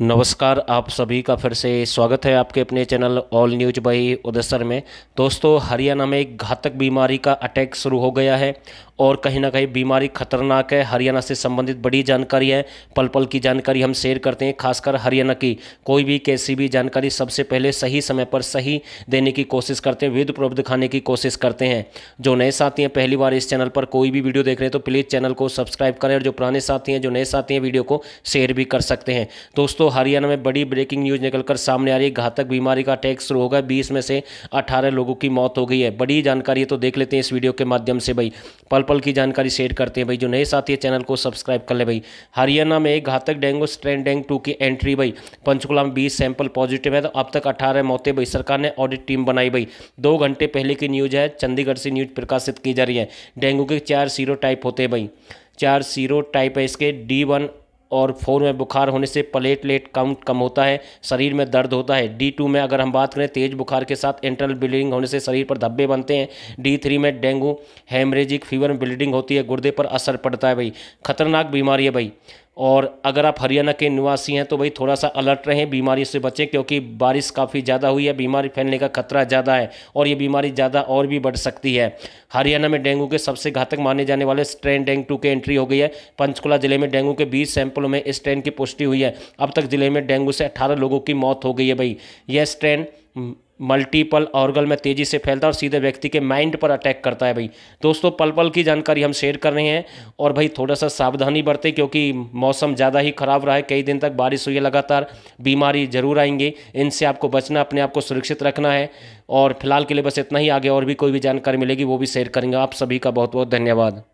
नमस्कार आप सभी का फिर से स्वागत है आपके अपने चैनल ऑल न्यूज बाई उदयसर में दोस्तों हरियाणा में एक घातक बीमारी का अटैक शुरू हो गया है और कहीं ना कहीं बीमारी खतरनाक है हरियाणा से संबंधित बड़ी जानकारी है पल पल की जानकारी हम शेयर करते हैं खासकर हरियाणा की कोई भी कैसी भी जानकारी सबसे पहले सही समय पर सही देने की कोशिश करते हैं विध प्रूफ दिखाने की कोशिश करते हैं जो नए साथी हैं पहली बार इस चैनल पर कोई भी वीडियो देख रहे हैं तो प्लीज़ चैनल को सब्सक्राइब करें और जो पुराने साथी हैं जो नए साथी हैं वीडियो को शेयर भी कर सकते हैं दोस्तों हरियाणा में बड़ी ब्रेकिंग न्यूज़ निकलकर सामने आ रही है घातक बीमारी का अटैक शुरू होगा बीस में से अठारह लोगों की मौत हो गई है बड़ी जानकारी है तो देख लेते हैं इस वीडियो के माध्यम से भाई पल पल की जानकारी शेयर करते हैं भाई जो नए साथी है चैनल को सब्सक्राइब कर ले भाई हरियाणा में एक घातक डेंगू स्ट्रेन डेंग टू की एंट्री भाई पंचकुला में बीस सैंपल पॉजिटिव है तो अब तक अठारह मौतें भाई सरकार ने ऑडिट टीम बनाई भाई दो घंटे पहले की न्यूज़ है चंडीगढ़ से न्यूज़ प्रकाशित की जा रही है डेंगू के चार सीरो टाइप होते हैं भाई चार सीरो टाइप है इसके डी वन और फोर में बुखार होने से प्लेटलेट काउंट कम होता है शरीर में दर्द होता है डी टू में अगर हम बात करें तेज बुखार के साथ इंटरनल ब्लीडिंग होने से शरीर पर धब्बे बनते हैं डी थ्री में डेंगू हेमरेजिक फीवर में ब्लीडिंग होती है गुर्दे पर असर पड़ता है भाई खतरनाक बीमारी है भाई और अगर आप हरियाणा के निवासी हैं तो भाई थोड़ा सा अलर्ट रहें बीमारी से बचें क्योंकि बारिश काफ़ी ज़्यादा हुई है बीमारी फैलने का खतरा ज़्यादा है और ये बीमारी ज़्यादा और भी बढ़ सकती है हरियाणा में डेंगू के सबसे घातक माने जाने वाले स्ट्रेन डेंग टू की एंट्री हो गई है पंचकुला जिले में डेंगू के बीस सैंपलों में स्ट्रेन की पुष्टि हुई है अब तक जिले में डेंगू से अठारह लोगों की मौत हो गई है भाई यह स्ट्रेन मल्टीपल ऑर्गल में तेज़ी से फैलता है और सीधे व्यक्ति के माइंड पर अटैक करता है भाई दोस्तों पल पल की जानकारी हम शेयर कर रहे हैं और भाई थोड़ा सा सावधानी बरतें क्योंकि मौसम ज़्यादा ही ख़राब रहा है कई दिन तक बारिश हुई है लगातार बीमारी ज़रूर आएंगी इनसे आपको बचना अपने आप को सुरक्षित रखना है और फिलहाल के लिए बस इतना ही आगे और भी कोई भी जानकारी मिलेगी वो भी शेयर करेंगे आप सभी का बहुत बहुत धन्यवाद